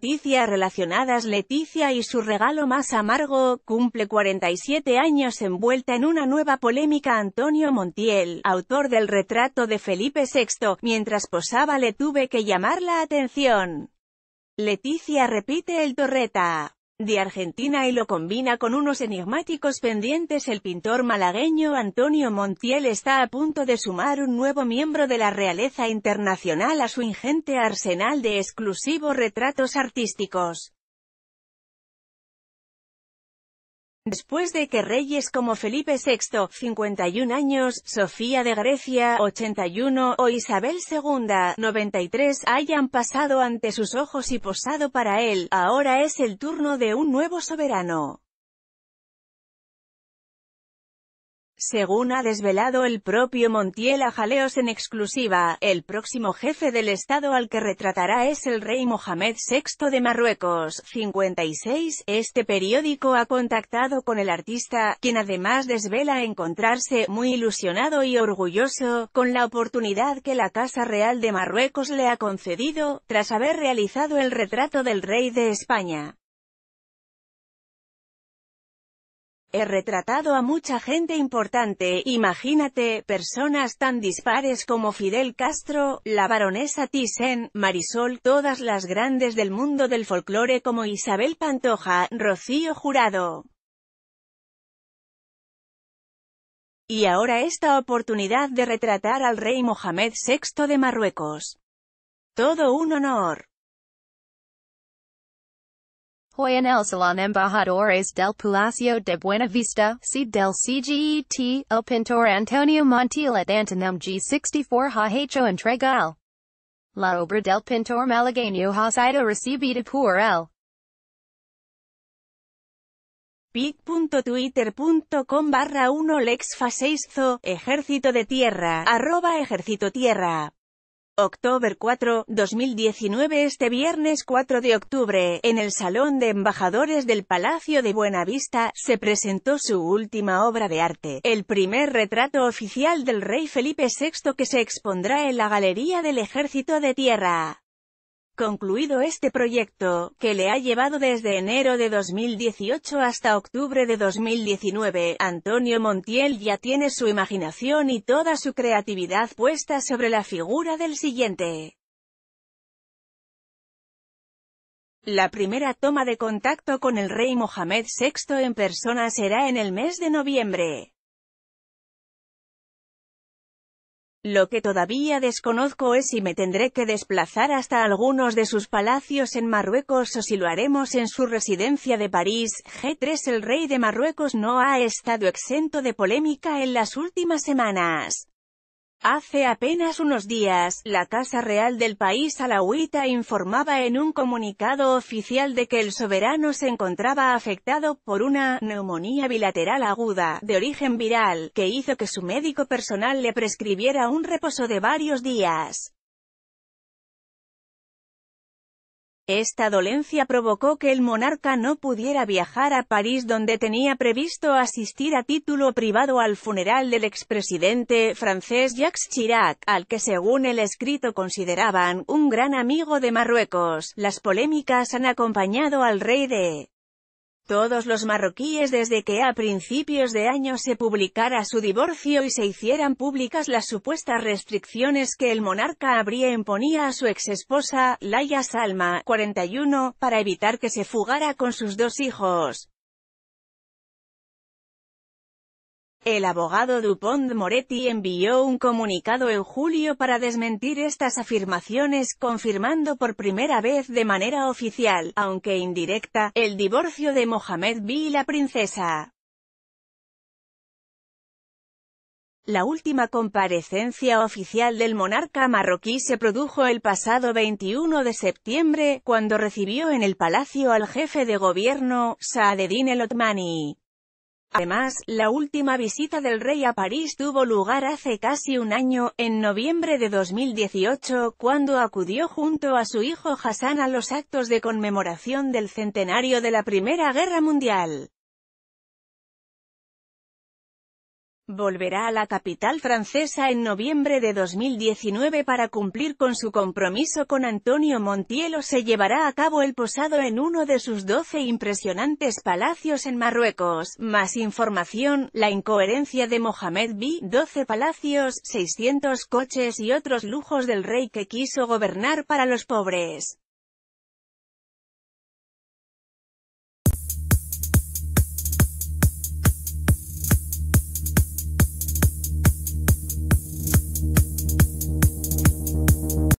noticias relacionadas Leticia y su regalo más amargo, cumple 47 años envuelta en una nueva polémica Antonio Montiel, autor del retrato de Felipe VI, mientras posaba le tuve que llamar la atención. Leticia repite el torreta de Argentina y lo combina con unos enigmáticos pendientes. El pintor malagueño Antonio Montiel está a punto de sumar un nuevo miembro de la realeza internacional a su ingente arsenal de exclusivos retratos artísticos. Después de que reyes como Felipe VI, 51 años, Sofía de Grecia, 81, o Isabel II, 93, hayan pasado ante sus ojos y posado para él, ahora es el turno de un nuevo soberano. Según ha desvelado el propio Montiel a Jaleos en exclusiva, el próximo jefe del Estado al que retratará es el rey Mohamed VI de Marruecos, 56. Este periódico ha contactado con el artista, quien además desvela encontrarse muy ilusionado y orgulloso, con la oportunidad que la Casa Real de Marruecos le ha concedido, tras haber realizado el retrato del rey de España. He retratado a mucha gente importante, imagínate, personas tan dispares como Fidel Castro, la baronesa Thyssen, Marisol, todas las grandes del mundo del folclore como Isabel Pantoja, Rocío Jurado. Y ahora esta oportunidad de retratar al rey Mohamed VI de Marruecos. Todo un honor. Hoy en el Salón Embajadores del Palacio de Buena Vista, del CGET, el pintor Antonio at Antonum G64 ha hecho entrega al. La obra del pintor malagueño ha sido recibida por el. pic.twitter.com barra 1 lexfa 6 zo, ejército de tierra, arroba ejército tierra. October 4, 2019 Este viernes 4 de octubre, en el Salón de Embajadores del Palacio de Buenavista, se presentó su última obra de arte, el primer retrato oficial del rey Felipe VI que se expondrá en la Galería del Ejército de Tierra. Concluido este proyecto, que le ha llevado desde enero de 2018 hasta octubre de 2019, Antonio Montiel ya tiene su imaginación y toda su creatividad puesta sobre la figura del siguiente. La primera toma de contacto con el rey Mohamed VI en persona será en el mes de noviembre. Lo que todavía desconozco es si me tendré que desplazar hasta algunos de sus palacios en Marruecos o si lo haremos en su residencia de París. G3 El rey de Marruecos no ha estado exento de polémica en las últimas semanas. Hace apenas unos días, la Casa Real del país alahuita informaba en un comunicado oficial de que el soberano se encontraba afectado por una neumonía bilateral aguda, de origen viral, que hizo que su médico personal le prescribiera un reposo de varios días. Esta dolencia provocó que el monarca no pudiera viajar a París donde tenía previsto asistir a título privado al funeral del expresidente francés Jacques Chirac, al que según el escrito consideraban un gran amigo de Marruecos. Las polémicas han acompañado al rey de todos los marroquíes desde que a principios de año se publicara su divorcio y se hicieran públicas las supuestas restricciones que el monarca habría imponía a su ex esposa, Laia Salma, 41, para evitar que se fugara con sus dos hijos. El abogado Dupont Moretti envió un comunicado en julio para desmentir estas afirmaciones, confirmando por primera vez de manera oficial, aunque indirecta, el divorcio de Mohamed B. y la princesa. La última comparecencia oficial del monarca marroquí se produjo el pasado 21 de septiembre, cuando recibió en el palacio al jefe de gobierno, Saadedine El Otmani. Además, la última visita del rey a París tuvo lugar hace casi un año, en noviembre de 2018, cuando acudió junto a su hijo Hassan a los actos de conmemoración del centenario de la Primera Guerra Mundial. Volverá a la capital francesa en noviembre de 2019 para cumplir con su compromiso con Antonio Montielo. Se llevará a cabo el posado en uno de sus 12 impresionantes palacios en Marruecos. Más información, la incoherencia de Mohamed VI. 12 palacios, 600 coches y otros lujos del rey que quiso gobernar para los pobres.